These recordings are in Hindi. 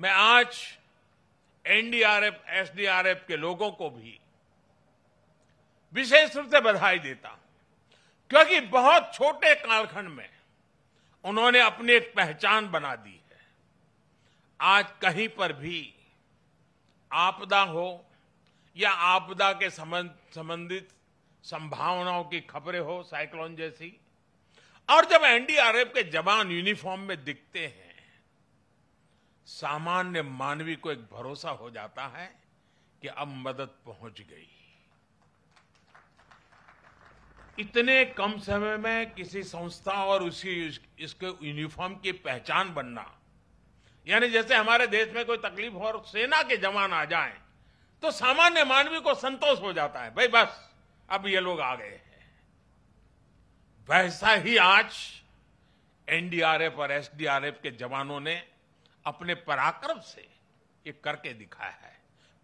मैं आज एनडीआरएफ एसडीआरएफ के लोगों को भी विशेष रूप से बधाई देता हूं क्योंकि बहुत छोटे कालखंड में उन्होंने अपनी एक पहचान बना दी है आज कहीं पर भी आपदा हो या आपदा के संबंधित संभावनाओं की खबरें हो साइक्लोन जैसी और जब एनडीआरएफ के जवान यूनिफॉर्म में दिखते हैं सामान्य मानवी को एक भरोसा हो जाता है कि अब मदद पहुंच गई इतने कम समय में किसी संस्था और उसी इसके यूनिफॉर्म की पहचान बनना यानी जैसे हमारे देश में कोई तकलीफ हो और सेना के जवान आ जाए तो सामान्य मानवी को संतोष हो जाता है भाई बस अब ये लोग आ गए हैं वैसा ही आज एनडीआरएफ और एसडीआरएफ के जवानों ने अपने पराक्रम से ये करके दिखाया है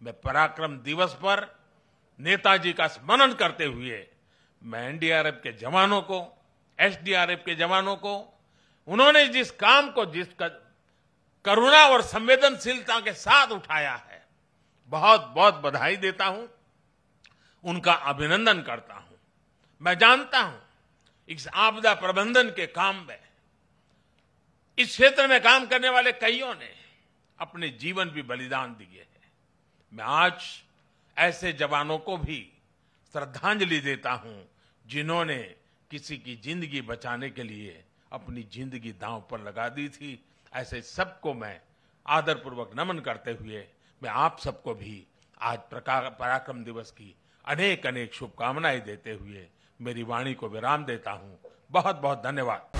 मैं पराक्रम दिवस पर नेताजी का स्मरण करते हुए मैं एनडीआरएफ के जवानों को एसडीआरएफ के जवानों को उन्होंने जिस काम को जिस करुणा और संवेदनशीलता के साथ उठाया है बहुत बहुत बधाई देता हूं उनका अभिनंदन करता हूं मैं जानता हूं इस आपदा प्रबंधन के काम में इस क्षेत्र में काम करने वाले कईयों ने अपने जीवन भी बलिदान दिए हैं मैं आज ऐसे जवानों को भी श्रद्धांजलि देता हूं जिन्होंने किसी की जिंदगी बचाने के लिए अपनी जिंदगी दांव पर लगा दी थी ऐसे सबको मैं आदरपूर्वक नमन करते हुए मैं आप सबको भी आज पराक्रम दिवस की अनेक अनेक शुभकामनाएं देते हुए मेरी वाणी को विराम देता हूं बहुत बहुत धन्यवाद